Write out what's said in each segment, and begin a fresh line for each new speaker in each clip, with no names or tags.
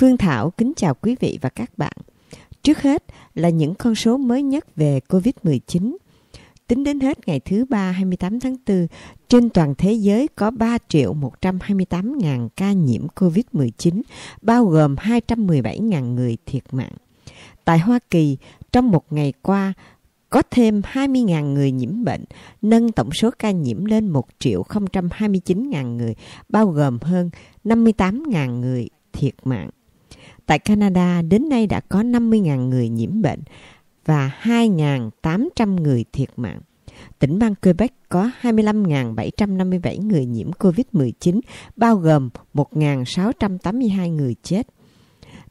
Phương Thảo kính chào quý vị và các bạn. Trước hết là những con số mới nhất về COVID-19. Tính đến hết ngày thứ ba 28 tháng 4, trên toàn thế giới có 3 triệu 128 ngàn ca nhiễm COVID-19, bao gồm 217 ngàn người thiệt mạng. Tại Hoa Kỳ, trong một ngày qua, có thêm 20.000 người nhiễm bệnh, nâng tổng số ca nhiễm lên 1 triệu 029.000 người, bao gồm hơn 58.000 người thiệt mạng. Tại Canada, đến nay đã có 50.000 người nhiễm bệnh và 2.800 người thiệt mạng. Tỉnh bang Quebec có 25.757 người nhiễm COVID-19, bao gồm 1.682 người chết.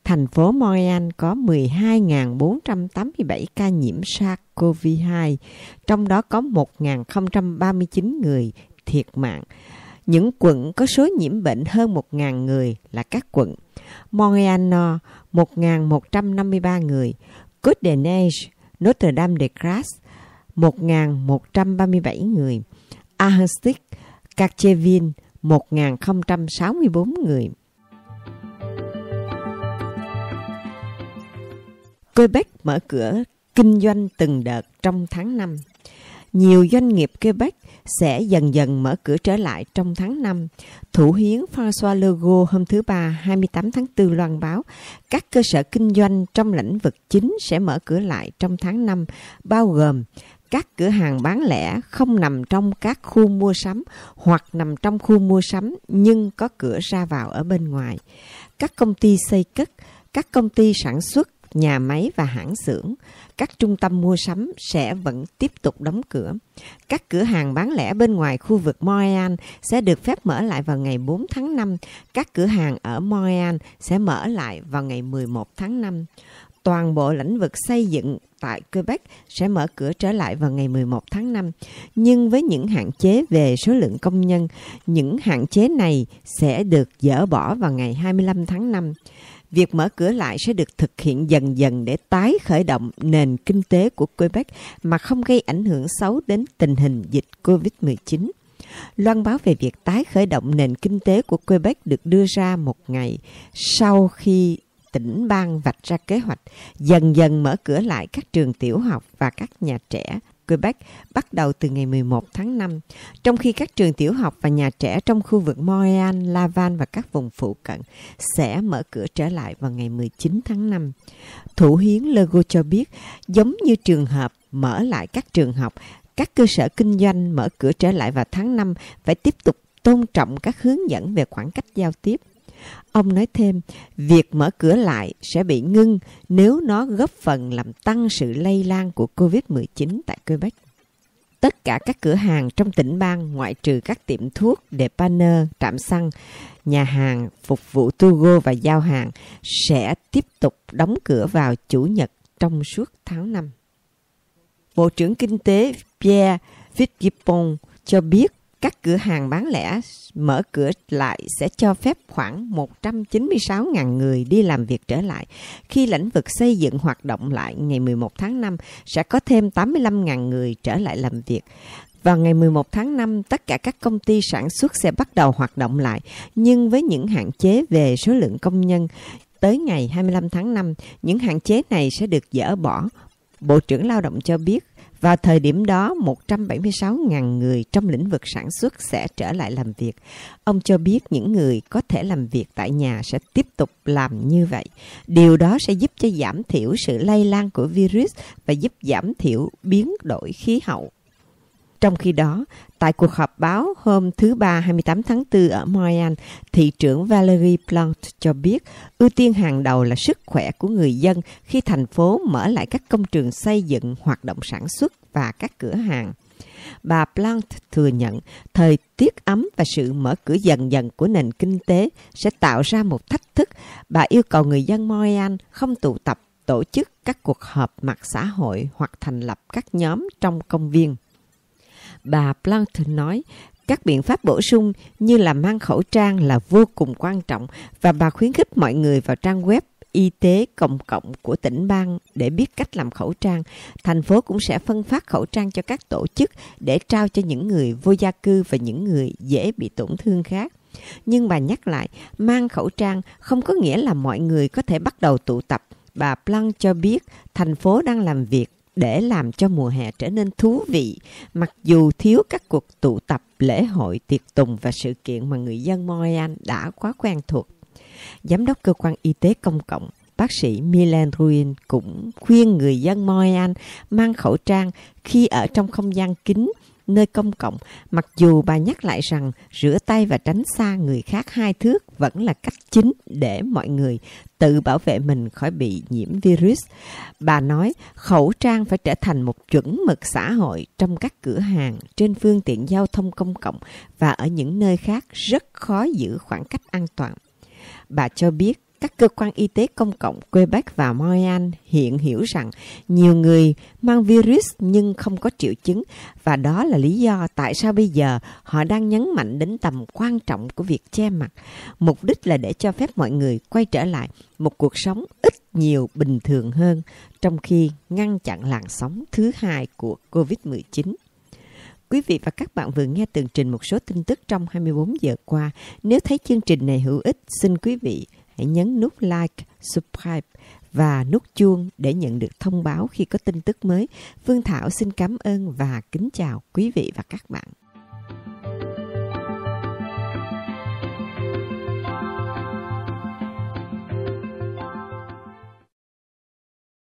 Thành phố Montreal có 12.487 ca nhiễm SARS-CoV-2, trong đó có 1.039 người thiệt mạng những quận có số nhiễm bệnh hơn 1.000 người là các quận Montreal 1.153 người, Côte des Neiges, Notre Dame de Grace 1.137 người, Arhenstik, Carchevin 1.064 người. Quebec mở cửa kinh doanh từng đợt trong tháng 5 nhiều doanh nghiệp Quebec sẽ dần dần mở cửa trở lại trong tháng 5. Thủ hiến François Legault hôm thứ Ba 28 tháng 4 loan báo các cơ sở kinh doanh trong lĩnh vực chính sẽ mở cửa lại trong tháng 5, bao gồm các cửa hàng bán lẻ không nằm trong các khu mua sắm hoặc nằm trong khu mua sắm nhưng có cửa ra vào ở bên ngoài. Các công ty xây cất, các công ty sản xuất, nhà máy và hãng xưởng, các trung tâm mua sắm sẽ vẫn tiếp tục đóng cửa. Các cửa hàng bán lẻ bên ngoài khu vực Montreal sẽ được phép mở lại vào ngày 4 tháng 5. Các cửa hàng ở Montreal sẽ mở lại vào ngày 11 tháng 5. Toàn bộ lĩnh vực xây dựng tại Quebec sẽ mở cửa trở lại vào ngày 11 tháng 5, nhưng với những hạn chế về số lượng công nhân, những hạn chế này sẽ được dỡ bỏ vào ngày 25 tháng 5 việc mở cửa lại sẽ được thực hiện dần dần để tái khởi động nền kinh tế của Quebec mà không gây ảnh hưởng xấu đến tình hình dịch COVID-19. Loan báo về việc tái khởi động nền kinh tế của Quebec được đưa ra một ngày sau khi tỉnh bang vạch ra kế hoạch dần dần mở cửa lại các trường tiểu học và các nhà trẻ Quebec bắt đầu từ ngày 11 tháng 5, trong khi các trường tiểu học và nhà trẻ trong khu vực Montreal, Laval và các vùng phụ cận sẽ mở cửa trở lại vào ngày 19 tháng 5. Thủ hiến Lego cho biết, giống như trường hợp mở lại các trường học, các cơ sở kinh doanh mở cửa trở lại vào tháng 5 phải tiếp tục tôn trọng các hướng dẫn về khoảng cách giao tiếp. Ông nói thêm, việc mở cửa lại sẽ bị ngưng nếu nó góp phần làm tăng sự lây lan của COVID-19 tại Quebec. Tất cả các cửa hàng trong tỉnh bang ngoại trừ các tiệm thuốc, depanner, trạm xăng, nhà hàng, phục vụ tu go và giao hàng sẽ tiếp tục đóng cửa vào Chủ nhật trong suốt tháng 5. Bộ trưởng Kinh tế Pierre Fitzgibbon cho biết các cửa hàng bán lẻ mở cửa lại sẽ cho phép khoảng 196.000 người đi làm việc trở lại. Khi lĩnh vực xây dựng hoạt động lại ngày 11 tháng 5 sẽ có thêm 85.000 người trở lại làm việc. Vào ngày 11 tháng 5, tất cả các công ty sản xuất sẽ bắt đầu hoạt động lại, nhưng với những hạn chế về số lượng công nhân. Tới ngày 25 tháng 5, những hạn chế này sẽ được dỡ bỏ. Bộ trưởng Lao động cho biết vào thời điểm đó, 176.000 người trong lĩnh vực sản xuất sẽ trở lại làm việc. Ông cho biết những người có thể làm việc tại nhà sẽ tiếp tục làm như vậy. Điều đó sẽ giúp cho giảm thiểu sự lây lan của virus và giúp giảm thiểu biến đổi khí hậu. Trong khi đó, tại cuộc họp báo hôm thứ Ba 28 tháng 4 ở Montreal, Thị trưởng Valerie Plant cho biết ưu tiên hàng đầu là sức khỏe của người dân khi thành phố mở lại các công trường xây dựng, hoạt động sản xuất và các cửa hàng. Bà Plant thừa nhận thời tiết ấm và sự mở cửa dần dần của nền kinh tế sẽ tạo ra một thách thức. Bà yêu cầu người dân Montreal không tụ tập tổ chức các cuộc họp mặt xã hội hoặc thành lập các nhóm trong công viên. Bà Blanton nói, các biện pháp bổ sung như là mang khẩu trang là vô cùng quan trọng và bà khuyến khích mọi người vào trang web y tế công cộng của tỉnh bang để biết cách làm khẩu trang. Thành phố cũng sẽ phân phát khẩu trang cho các tổ chức để trao cho những người vô gia cư và những người dễ bị tổn thương khác. Nhưng bà nhắc lại, mang khẩu trang không có nghĩa là mọi người có thể bắt đầu tụ tập. Bà Plank cho biết thành phố đang làm việc để làm cho mùa hè trở nên thú vị, mặc dù thiếu các cuộc tụ tập, lễ hội, tiệc tùng và sự kiện mà người dân Montreal đã quá quen thuộc. Giám đốc cơ quan y tế công cộng, bác sĩ Milan Ruin cũng khuyên người dân Montreal mang khẩu trang khi ở trong không gian kín nơi công cộng, mặc dù bà nhắc lại rằng rửa tay và tránh xa người khác hai thước vẫn là cách chính để mọi người tự bảo vệ mình khỏi bị nhiễm virus. Bà nói khẩu trang phải trở thành một chuẩn mực xã hội trong các cửa hàng, trên phương tiện giao thông công cộng và ở những nơi khác rất khó giữ khoảng cách an toàn. Bà cho biết các cơ quan y tế công cộng Quebec và Montreal hiện hiểu rằng nhiều người mang virus nhưng không có triệu chứng và đó là lý do tại sao bây giờ họ đang nhấn mạnh đến tầm quan trọng của việc che mặt. Mục đích là để cho phép mọi người quay trở lại một cuộc sống ít nhiều bình thường hơn trong khi ngăn chặn làn sóng thứ hai của COVID-19. Quý vị và các bạn vừa nghe tường trình một số tin tức trong 24 giờ qua. Nếu thấy chương trình này hữu ích, xin quý vị hãy nhấn nút like, subscribe và nút chuông để nhận được thông báo khi có tin tức mới. Phương Thảo xin cảm ơn và kính chào quý vị và các bạn.